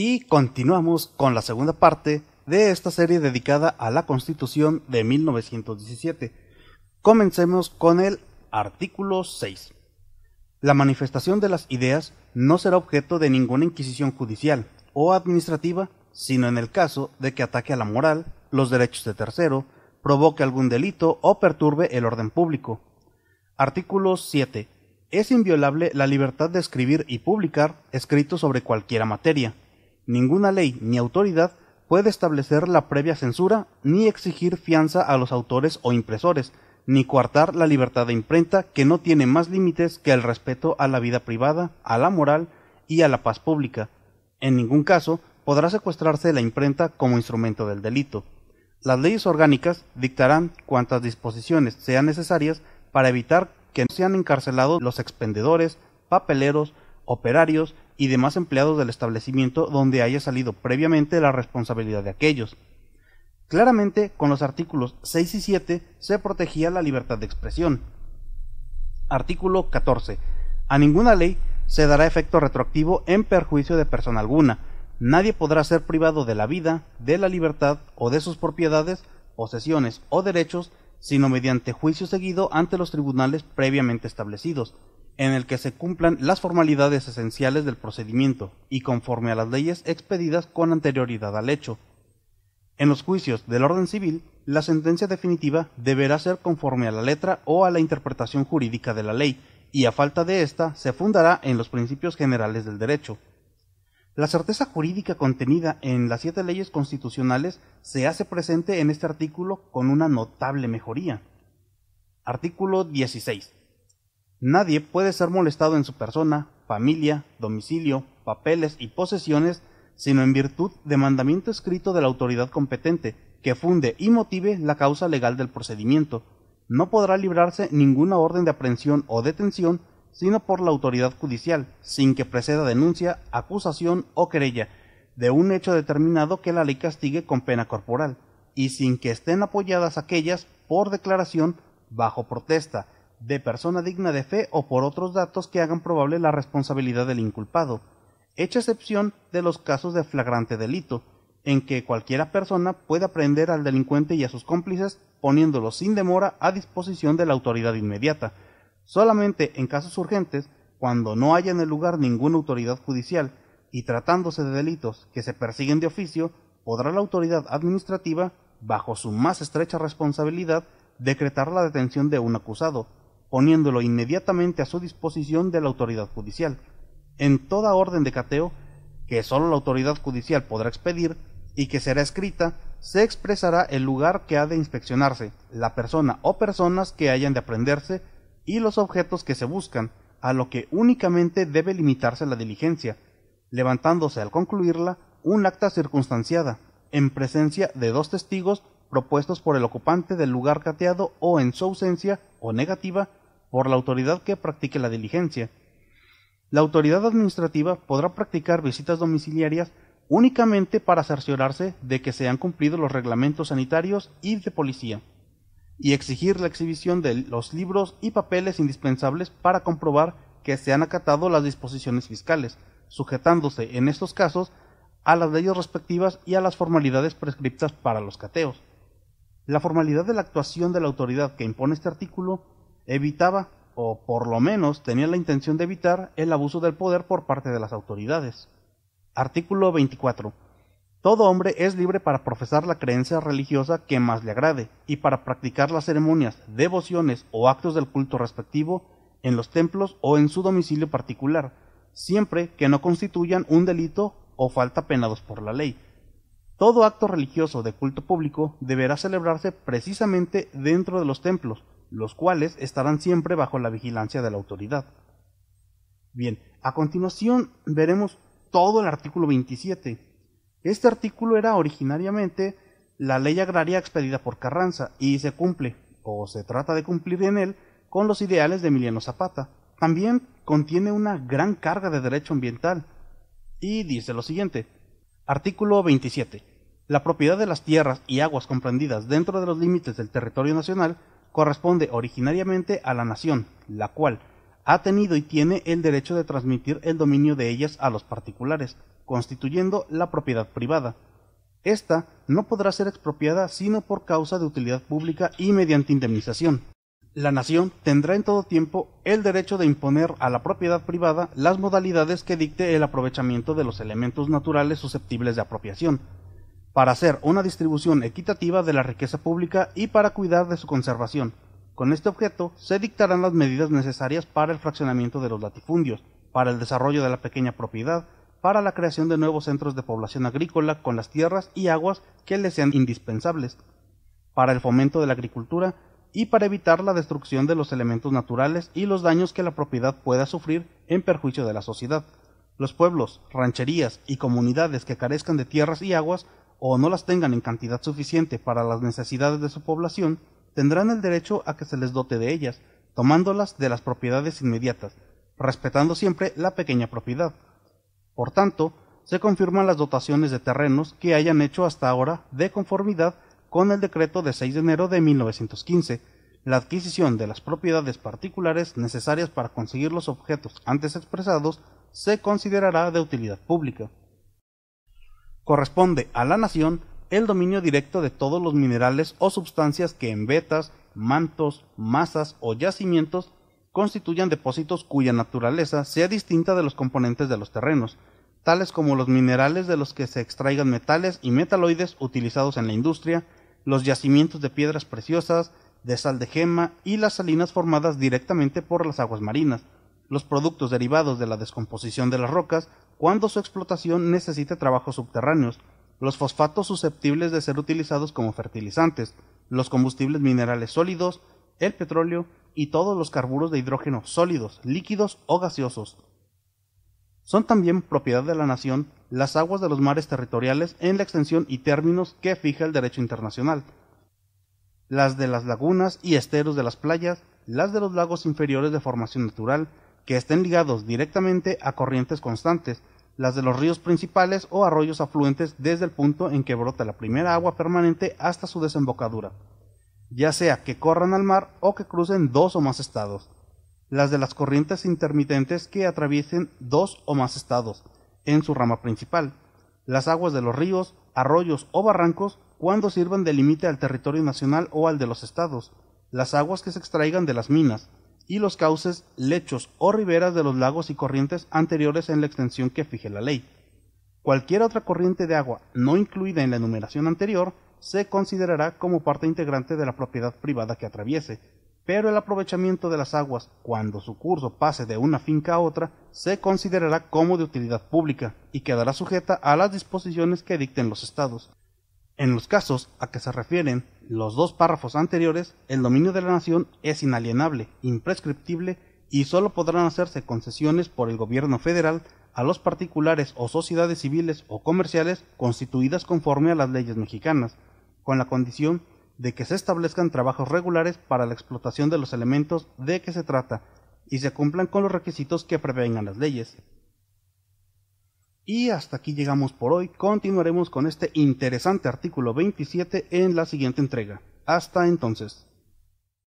Y continuamos con la segunda parte de esta serie dedicada a la Constitución de 1917. Comencemos con el artículo 6. La manifestación de las ideas no será objeto de ninguna inquisición judicial o administrativa, sino en el caso de que ataque a la moral, los derechos de tercero, provoque algún delito o perturbe el orden público. Artículo 7. Es inviolable la libertad de escribir y publicar escritos sobre cualquiera materia Ninguna ley ni autoridad puede establecer la previa censura, ni exigir fianza a los autores o impresores, ni coartar la libertad de imprenta que no tiene más límites que el respeto a la vida privada, a la moral y a la paz pública. En ningún caso podrá secuestrarse la imprenta como instrumento del delito. Las leyes orgánicas dictarán cuantas disposiciones sean necesarias para evitar que sean encarcelados los expendedores, papeleros, operarios y demás empleados del establecimiento donde haya salido previamente la responsabilidad de aquellos. Claramente, con los artículos 6 y 7 se protegía la libertad de expresión. Artículo 14. A ninguna ley se dará efecto retroactivo en perjuicio de persona alguna. Nadie podrá ser privado de la vida, de la libertad o de sus propiedades, posesiones o derechos, sino mediante juicio seguido ante los tribunales previamente establecidos, en el que se cumplan las formalidades esenciales del procedimiento y conforme a las leyes expedidas con anterioridad al hecho. En los juicios del orden civil, la sentencia definitiva deberá ser conforme a la letra o a la interpretación jurídica de la ley, y a falta de ésta se fundará en los principios generales del derecho. La certeza jurídica contenida en las siete leyes constitucionales se hace presente en este artículo con una notable mejoría. Artículo 16. Nadie puede ser molestado en su persona, familia, domicilio, papeles y posesiones, sino en virtud de mandamiento escrito de la autoridad competente, que funde y motive la causa legal del procedimiento. No podrá librarse ninguna orden de aprehensión o detención, sino por la autoridad judicial, sin que preceda denuncia, acusación o querella, de un hecho determinado que la ley castigue con pena corporal, y sin que estén apoyadas aquellas por declaración bajo protesta, de persona digna de fe o por otros datos que hagan probable la responsabilidad del inculpado, hecha excepción de los casos de flagrante delito, en que cualquiera persona puede aprender al delincuente y a sus cómplices poniéndolos sin demora a disposición de la autoridad inmediata. Solamente en casos urgentes, cuando no haya en el lugar ninguna autoridad judicial y tratándose de delitos que se persiguen de oficio, podrá la autoridad administrativa, bajo su más estrecha responsabilidad, decretar la detención de un acusado, poniéndolo inmediatamente a su disposición de la autoridad judicial, en toda orden de cateo que sólo la autoridad judicial podrá expedir y que será escrita, se expresará el lugar que ha de inspeccionarse, la persona o personas que hayan de aprenderse y los objetos que se buscan, a lo que únicamente debe limitarse la diligencia, levantándose al concluirla un acta circunstanciada, en presencia de dos testigos propuestos por el ocupante del lugar cateado o en su ausencia o negativa por la autoridad que practique la diligencia. La autoridad administrativa podrá practicar visitas domiciliarias únicamente para cerciorarse de que se han cumplido los reglamentos sanitarios y de policía, y exigir la exhibición de los libros y papeles indispensables para comprobar que se han acatado las disposiciones fiscales, sujetándose en estos casos a las leyes respectivas y a las formalidades prescriptas para los cateos. La formalidad de la actuación de la autoridad que impone este artículo evitaba, o por lo menos tenía la intención de evitar, el abuso del poder por parte de las autoridades. Artículo 24. Todo hombre es libre para profesar la creencia religiosa que más le agrade y para practicar las ceremonias, devociones o actos del culto respectivo en los templos o en su domicilio particular, siempre que no constituyan un delito o falta penados por la ley todo acto religioso de culto público deberá celebrarse precisamente dentro de los templos, los cuales estarán siempre bajo la vigilancia de la autoridad. Bien, a continuación veremos todo el artículo 27. Este artículo era originariamente la ley agraria expedida por Carranza y se cumple, o se trata de cumplir en él, con los ideales de Emiliano Zapata. También contiene una gran carga de derecho ambiental y dice lo siguiente Artículo 27. La propiedad de las tierras y aguas comprendidas dentro de los límites del territorio nacional corresponde originariamente a la nación, la cual ha tenido y tiene el derecho de transmitir el dominio de ellas a los particulares, constituyendo la propiedad privada. Esta no podrá ser expropiada sino por causa de utilidad pública y mediante indemnización la nación tendrá en todo tiempo el derecho de imponer a la propiedad privada las modalidades que dicte el aprovechamiento de los elementos naturales susceptibles de apropiación, para hacer una distribución equitativa de la riqueza pública y para cuidar de su conservación. Con este objeto se dictarán las medidas necesarias para el fraccionamiento de los latifundios, para el desarrollo de la pequeña propiedad, para la creación de nuevos centros de población agrícola con las tierras y aguas que les sean indispensables, para el fomento de la agricultura y para evitar la destrucción de los elementos naturales y los daños que la propiedad pueda sufrir en perjuicio de la sociedad. Los pueblos, rancherías y comunidades que carezcan de tierras y aguas o no las tengan en cantidad suficiente para las necesidades de su población, tendrán el derecho a que se les dote de ellas, tomándolas de las propiedades inmediatas, respetando siempre la pequeña propiedad. Por tanto, se confirman las dotaciones de terrenos que hayan hecho hasta ahora de conformidad con el decreto de 6 de enero de 1915 la adquisición de las propiedades particulares necesarias para conseguir los objetos antes expresados se considerará de utilidad pública. Corresponde a la nación el dominio directo de todos los minerales o sustancias que en vetas, mantos, masas o yacimientos constituyan depósitos cuya naturaleza sea distinta de los componentes de los terrenos, tales como los minerales de los que se extraigan metales y metaloides utilizados en la industria, los yacimientos de piedras preciosas, de sal de gema y las salinas formadas directamente por las aguas marinas, los productos derivados de la descomposición de las rocas cuando su explotación necesite trabajos subterráneos, los fosfatos susceptibles de ser utilizados como fertilizantes, los combustibles minerales sólidos, el petróleo y todos los carburos de hidrógeno sólidos, líquidos o gaseosos, son también propiedad de la nación las aguas de los mares territoriales en la extensión y términos que fija el derecho internacional, las de las lagunas y esteros de las playas, las de los lagos inferiores de formación natural, que estén ligados directamente a corrientes constantes, las de los ríos principales o arroyos afluentes desde el punto en que brota la primera agua permanente hasta su desembocadura, ya sea que corran al mar o que crucen dos o más estados las de las corrientes intermitentes que atraviesen dos o más estados, en su rama principal, las aguas de los ríos, arroyos o barrancos cuando sirvan de límite al territorio nacional o al de los estados, las aguas que se extraigan de las minas, y los cauces, lechos o riberas de los lagos y corrientes anteriores en la extensión que fije la ley. Cualquier otra corriente de agua no incluida en la enumeración anterior se considerará como parte integrante de la propiedad privada que atraviese, pero el aprovechamiento de las aguas cuando su curso pase de una finca a otra se considerará como de utilidad pública y quedará sujeta a las disposiciones que dicten los estados. En los casos a que se refieren los dos párrafos anteriores, el dominio de la nación es inalienable, imprescriptible y sólo podrán hacerse concesiones por el gobierno federal a los particulares o sociedades civiles o comerciales constituidas conforme a las leyes mexicanas, con la condición de que se establezcan trabajos regulares para la explotación de los elementos de que se trata y se cumplan con los requisitos que prevengan las leyes. Y hasta aquí llegamos por hoy, continuaremos con este interesante artículo 27 en la siguiente entrega. Hasta entonces.